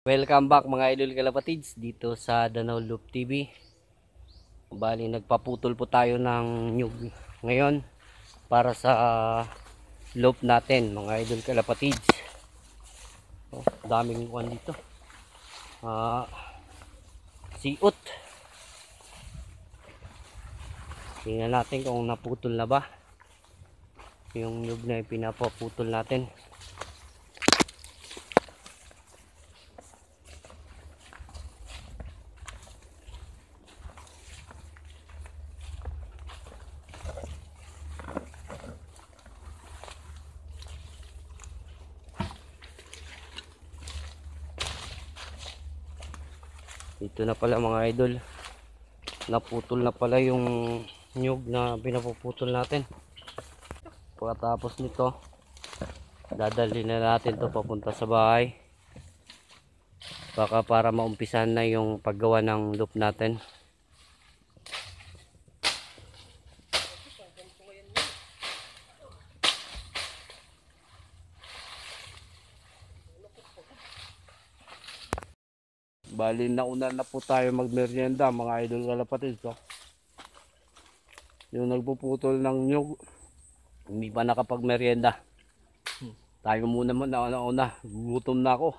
Welcome back mga idol kalapatids dito sa Danau Loop TV. Bali nagpaputol po tayo ng nyug ngayon para sa loop natin mga idol kalapatids. Oh, daming kuan dito. Ah, uh, siot. Tingnan natin kung naputol na ba yung nyug na ipinapaputol natin. Ito na pala mga idol. Naputol na pala yung nyug na pinapuputol natin. Pagkatapos nito, dadali na natin to papunta sa bahay. Baka para maumpisan na yung paggawa ng loop natin. Bali, nauna na po tayo magmeryenda mga idol kalapatid ko. Yung nagpuputol ng nyug, hindi pa nakapagmeryenda. Tayo muna mo na una gutom na ako.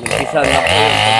Nagpisa na po yung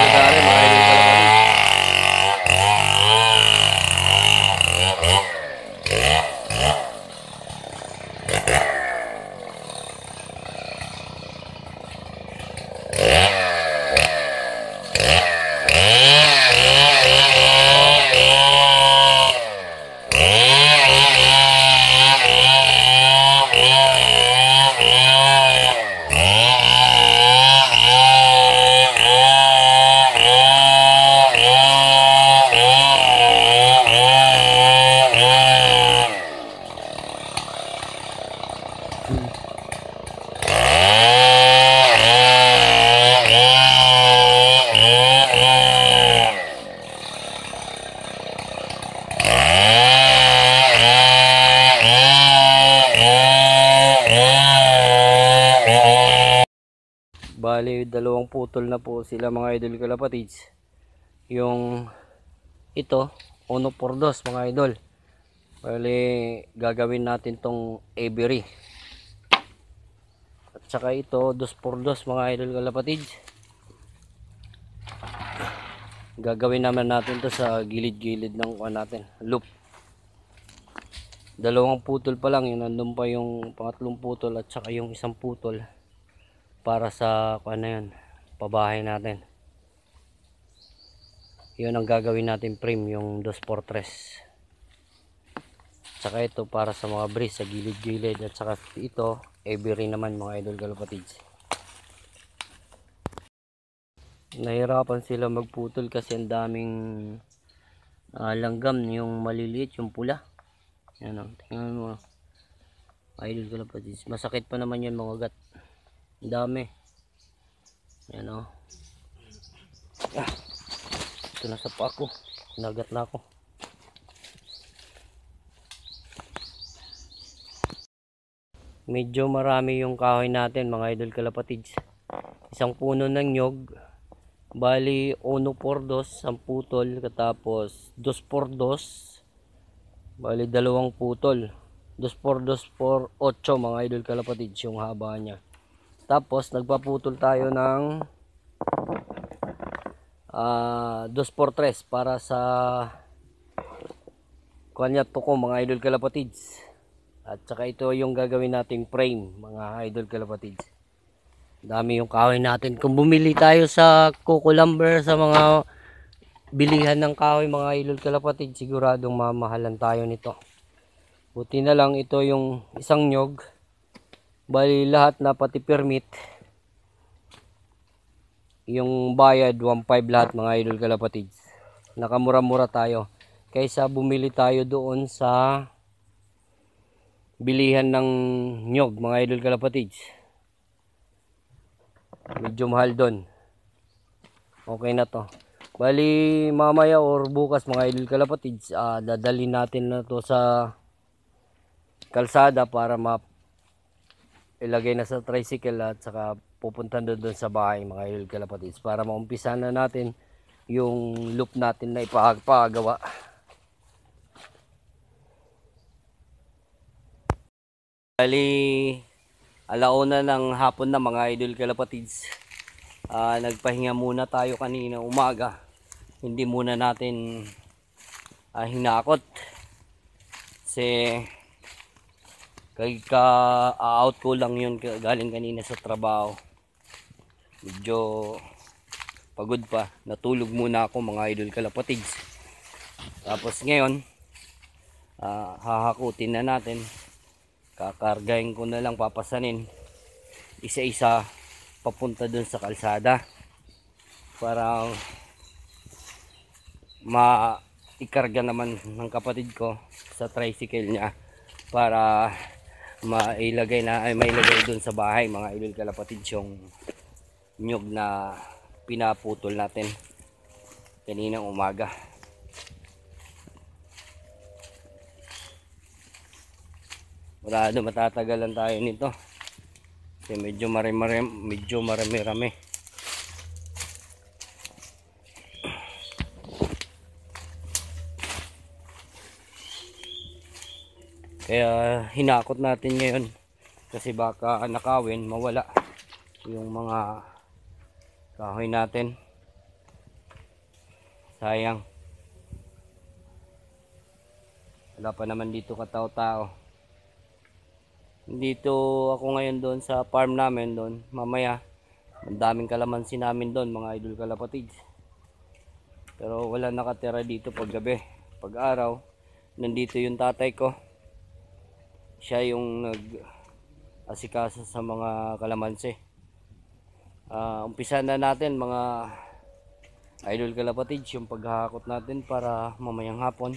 bali dalawang putol na po sila mga idol kalapatids yung ito uno 142 mga idol bali gagawin natin tong every at saka ito dos 242 mga idol kalapatids gagawin naman natin to sa gilid-gilid ng kuha natin loop dalawang putol pa lang yun nandun pa yung pangatlong putol at saka yung isang putol para sa kung ano yun, pabahay natin yun ang gagawin natin prim yung dos fortress saka ito para sa mga breeze sa gilid gilid at saka ito every naman mga idol galapatids nahirapan sila magputol kasi ang daming uh, langgam yung maliliit yung pula yan o oh, tingnan mo idol galapatids masakit pa naman yun mga gat ang dami. Ayan o. Oh. Ah. Ito na sa paa ko. Nagat na ako. Medyo marami yung kahoy natin mga idol kalapatids. Isang puno ng nyog. Bali, 1 por 2, ang putol. Katapos, 2 por 2. Bali, dalawang putol. 2 por 2 por 8 mga idol kalapatids yung haba niya. Tapos nagpaputol tayo ng uh, ah, 2x3 para sa kanya ko mga idol kalapatids. At saka ito yung gagawin nating frame mga idol kalapatids. Dami yung kahoy natin. Kung bumili tayo sa Coco sa mga bilihan ng kahoy mga idol kalapatids, siguradong mamahalan tayo nito. Buti na lang ito yung isang nyog Bali lahat na pati permit yung bayad 1.5 lahat mga idol kalapatids. Nakamura-mura tayo kaysa bumili tayo doon sa bilihan ng nyog mga idol kalapatids. Medyo mahal doon. Okay na to. Bali mamaya or bukas mga idol kalapatids, uh, dadalhin natin na to sa kalsada para map ilagay na sa tricycle at saka pupunta doon, doon sa bahay mga idol kalapatids para maumpisa na natin yung loop natin na ipagawa. Bali, alauna ng hapon na mga idol kalapatids. Uh, ah, nagpahinga muna tayo kanina umaga. Hindi muna natin uh, hinakot. Kasi Kay ka-out ko lang yun galing kanina sa trabaho. Medyo pagod pa. Natulog muna ako mga idol kalapatigs. Tapos ngayon, uh, hahakutin na natin. Kakargahin ko na lang papasanin. Isa-isa papunta dun sa kalsada. Para ma ikarga naman ng kapatid ko sa tricycle niya para mailagay na ay mailagay doon sa bahay mga ilil kalapatid yung nyog na pinaputol natin kaninang umaga wala na matatagalan tayo nito kasi medyo marim medyo marami kaya hinakot natin ngayon kasi baka nakawin mawala yung mga kahoy natin sayang wala pa naman dito katao-tao dito ako ngayon doon sa farm namin doon mamaya ang daming kalamansi namin doon mga idol kalapatid pero wala nakatira dito pag gabi pag araw nandito yung tatay ko siya yung nag asikasa sa mga kalamansi uh, umpisa na natin mga idol kalapatid yung paghahakot natin para mamayang hapon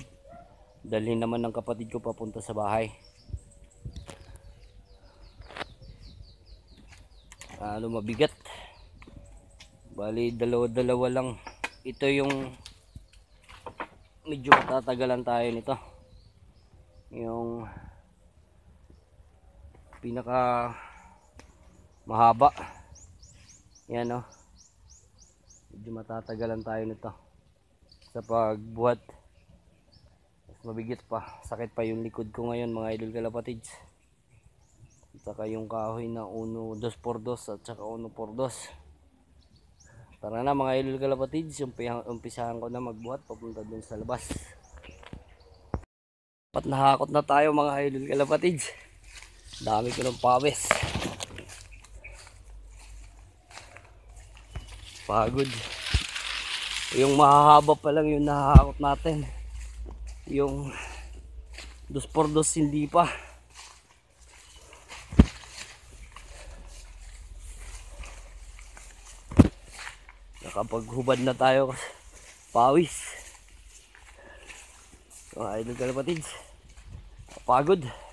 dalhin naman ng kapatid ko papunta sa bahay ano uh, mabigat bali dalawa dalawa lang ito yung medyo tatagalan tayo nito yung pinaka mahaba yan no medyo matatagalan tayo nito sa pagbuhat mas mabigat pa sakit pa yung likod ko ngayon mga idol kalapatids at saka yung kahoy na 1 2x2 at saka 1x2 Tara na mga idol kalapatids, umpisahan ko na magbuhat papunta dun sa labas. Pat nahakot na tayo mga idol kalapatids. Dami ko ng pawis. Pagod. Yung mahahaba pa lang yung nahahakot natin. Yung dos por dos hindi pa. Nakapaghubad na tayo pawis. so ayun idol kalapatids. Pagod. Pagod.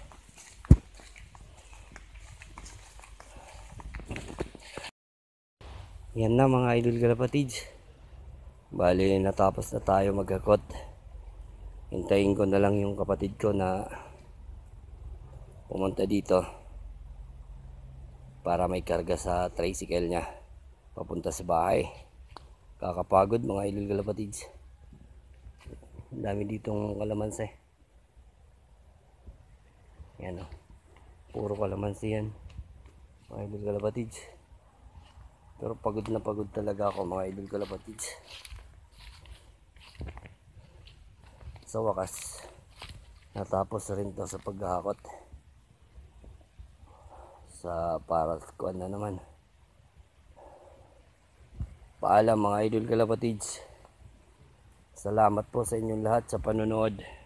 Yan na mga idol kalapatids. Bali, natapos na tayo magkakot. Hintayin ko na lang yung kapatid ko na pumunta dito para may karga sa tricycle niya papunta sa bahay. Kakapagod mga idol kalapatids. dami ditong kalamansi. Yan o. Oh. Puro kalamansi yan. Mga idol kalapatids. Pero pagod na pagod talaga ako mga idol kalapatids. Sa wakas, natapos rin to sa paghahakot. Sa para kuan na naman. Paalam mga idol kalapatids. Salamat po sa inyong lahat sa panonood.